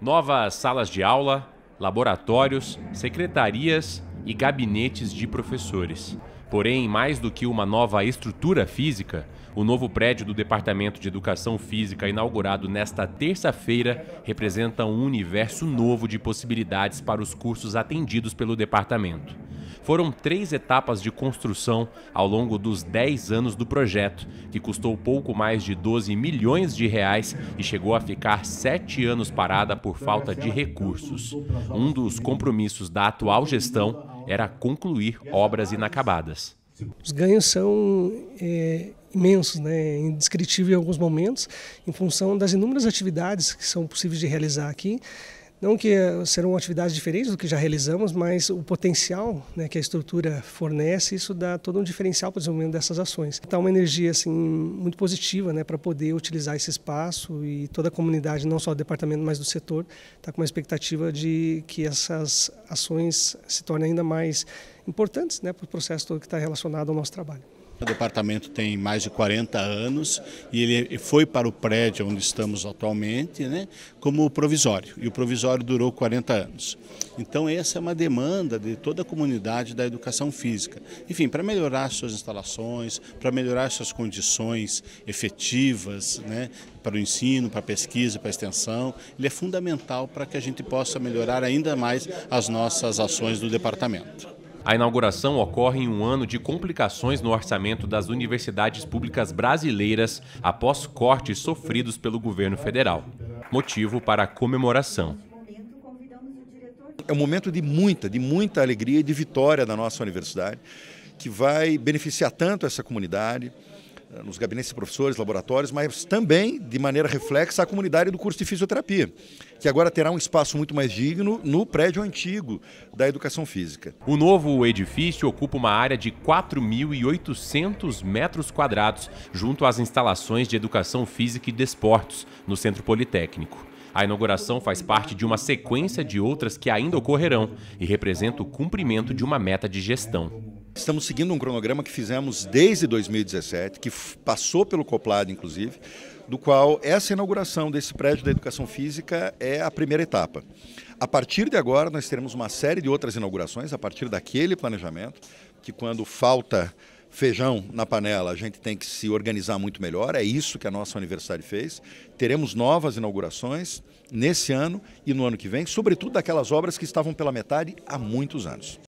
novas salas de aula, laboratórios, secretarias e gabinetes de professores. Porém, mais do que uma nova estrutura física, o novo prédio do Departamento de Educação Física, inaugurado nesta terça-feira, representa um universo novo de possibilidades para os cursos atendidos pelo departamento. Foram três etapas de construção ao longo dos 10 anos do projeto, que custou pouco mais de 12 milhões de reais e chegou a ficar sete anos parada por falta de recursos. Um dos compromissos da atual gestão era concluir obras inacabadas. Os ganhos são é, imensos, né? indescritíveis em alguns momentos, em função das inúmeras atividades que são possíveis de realizar aqui. Não que serão atividades diferentes do que já realizamos, mas o potencial né, que a estrutura fornece, isso dá todo um diferencial para o desenvolvimento dessas ações. Está uma energia assim, muito positiva né, para poder utilizar esse espaço e toda a comunidade, não só do departamento, mas do setor, está com uma expectativa de que essas ações se tornem ainda mais importantes né, para o processo todo que está relacionado ao nosso trabalho. O departamento tem mais de 40 anos e ele foi para o prédio onde estamos atualmente né, como provisório, e o provisório durou 40 anos. Então, essa é uma demanda de toda a comunidade da educação física. Enfim, para melhorar suas instalações, para melhorar suas condições efetivas né, para o ensino, para a pesquisa, para a extensão, ele é fundamental para que a gente possa melhorar ainda mais as nossas ações do departamento. A inauguração ocorre em um ano de complicações no orçamento das universidades públicas brasileiras após cortes sofridos pelo governo federal. Motivo para a comemoração é um momento de muita, de muita alegria e de vitória da nossa universidade, que vai beneficiar tanto essa comunidade, eh, nos gabinetes de professores, laboratórios, mas também, de maneira reflexa, a comunidade do curso de fisioterapia, que agora terá um espaço muito mais digno no prédio antigo da educação física. O novo edifício ocupa uma área de 4.800 metros quadrados, junto às instalações de educação física e desportos, no Centro Politécnico. A inauguração faz parte de uma sequência de outras que ainda ocorrerão e representa o cumprimento de uma meta de gestão. Estamos seguindo um cronograma que fizemos desde 2017, que passou pelo Coplado, inclusive, do qual essa inauguração desse prédio da educação física é a primeira etapa. A partir de agora, nós teremos uma série de outras inaugurações, a partir daquele planejamento, que quando falta feijão na panela, a gente tem que se organizar muito melhor. É isso que a nossa universidade fez. Teremos novas inaugurações nesse ano e no ano que vem, sobretudo daquelas obras que estavam pela metade há muitos anos.